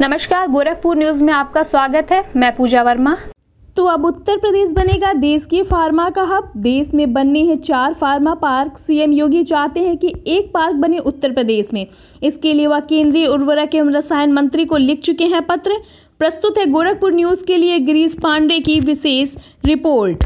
नमस्कार गोरखपुर न्यूज में आपका स्वागत है मैं पूजा वर्मा तो अब उत्तर प्रदेश बनेगा देश की फार्मा का हब देश में बनने हैं चार फार्मा पार्क सीएम योगी चाहते हैं कि एक पार्क बने उत्तर प्रदेश में इसके लिए वह केंद्रीय उर्वरक एवं रसायन मंत्री को लिख चुके हैं पत्र प्रस्तुत है गोरखपुर न्यूज के लिए गिरीश पांडे की विशेष रिपोर्ट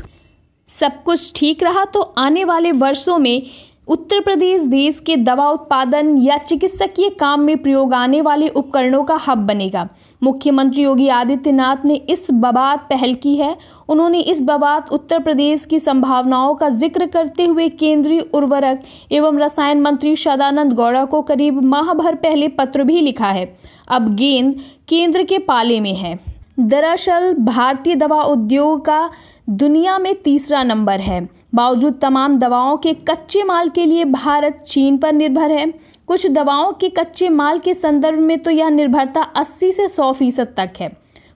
सब कुछ ठीक रहा तो आने वाले वर्षों में उत्तर प्रदेश देश के दवा उत्पादन या चिकित्सकीय काम में प्रयोग आने वाले उपकरणों का हब बनेगा मुख्यमंत्री योगी आदित्यनाथ ने इस बबात पहल की है उन्होंने इस बबात उत्तर प्रदेश की संभावनाओं का जिक्र करते हुए केंद्रीय उर्वरक एवं रसायन मंत्री सदानंद गौड़ा को करीब माह भर पहले पत्र भी लिखा है अब गेंद केंद्र के पाले में है दरअसल भारतीय दवा उद्योग का दुनिया में तीसरा नंबर है बावजूद तमाम दवाओं के कच्चे माल के लिए भारत चीन पर निर्भर है कुछ दवाओं के कच्चे माल के संदर्भ में तो यह निर्भरता 80 से 100 फीसद तक है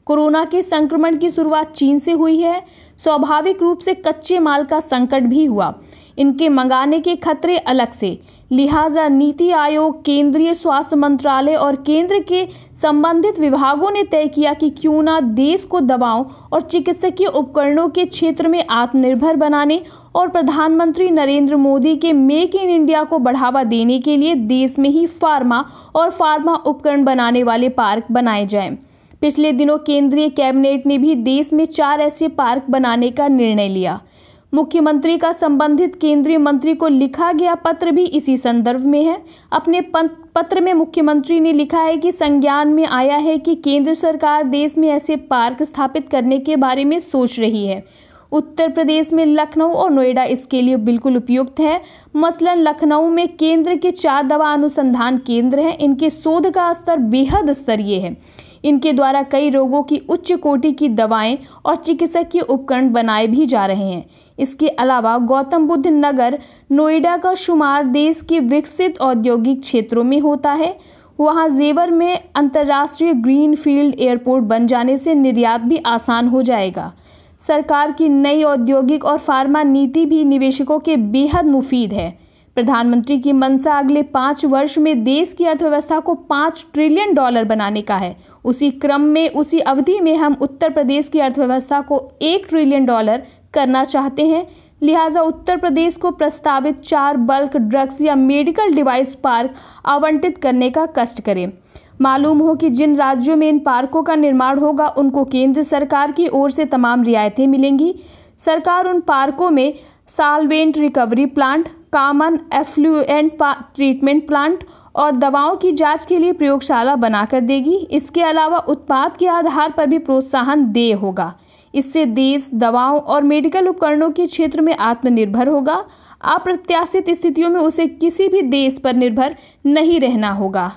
कोरोना के संक्रमण की शुरुआत चीन से हुई है स्वाभाविक रूप से कच्चे माल का संकट भी हुआ इनके मंगाने के खतरे अलग से लिहाजा नीति आयोग केंद्रीय स्वास्थ्य मंत्रालय और केंद्र के संबंधित विभागों ने तय किया कि क्यों ना देश को दवाओं और चिकित्सकीय उपकरणों के क्षेत्र में आत्मनिर्भर बनाने और प्रधानमंत्री नरेंद्र मोदी के मेक इन इंडिया को बढ़ावा देने के लिए देश में ही फार्मा और फार्मा उपकरण बनाने वाले पार्क बनाए जाएं। पिछले दिनों केंद्रीय कैबिनेट ने भी देश में चार ऐसे पार्क बनाने का निर्णय लिया मुख्यमंत्री का संबंधित केंद्रीय मंत्री को लिखा गया पत्र भी इसी संदर्भ में है अपने पत्र में मुख्यमंत्री ने लिखा है कि संज्ञान में आया है कि केंद्र सरकार देश में ऐसे पार्क स्थापित करने के बारे में सोच रही है उत्तर प्रदेश में लखनऊ और नोएडा इसके लिए बिल्कुल उपयुक्त है मसलन लखनऊ में केंद्र के चार दवा अनुसंधान केंद्र हैं इनके शोध का स्तर बेहद स्तरीय है इनके द्वारा कई रोगों की उच्च कोटि की दवाएं और चिकित्सकीय उपकरण बनाए भी जा रहे हैं इसके अलावा गौतम बुद्ध नगर नोएडा का शुमार देश के विकसित औद्योगिक क्षेत्रों में होता है वहाँ जेवर में अंतर्राष्ट्रीय ग्रीन फील्ड एयरपोर्ट बन जाने से निर्यात भी आसान हो जाएगा सरकार की नई औद्योगिक और फार्मा नीति भी निवेशकों के बेहद मुफीद है प्रधानमंत्री की मंशा अगले पांच वर्ष में देश की अर्थव्यवस्था को पांच ट्रिलियन डॉलर बनाने का है उसी क्रम में उसी अवधि में हम उत्तर प्रदेश की अर्थव्यवस्था को एक ट्रिलियन डॉलर करना चाहते हैं लिहाजा उत्तर प्रदेश को प्रस्तावित चार बल्क ड्रग्स या मेडिकल डिवाइस पार्क आवंटित करने का कष्ट करें मालूम हो कि जिन राज्यों में इन पार्कों का निर्माण होगा उनको केंद्र सरकार की ओर से तमाम रियायतें मिलेंगी सरकार उन पार्कों में solvent recovery plant common effluent treatment plant और दवाओं की जांच के लिए प्रयोगशाला बनाकर देगी इसके अलावा उत्पाद के आधार पर भी प्रोत्साहन देय होगा इससे देश दवाओं और मेडिकल उपकरणों के क्षेत्र में आत्मनिर्भर होगा अप्रत्याशित स्थितियों में उसे किसी भी देश पर निर्भर नहीं रहना होगा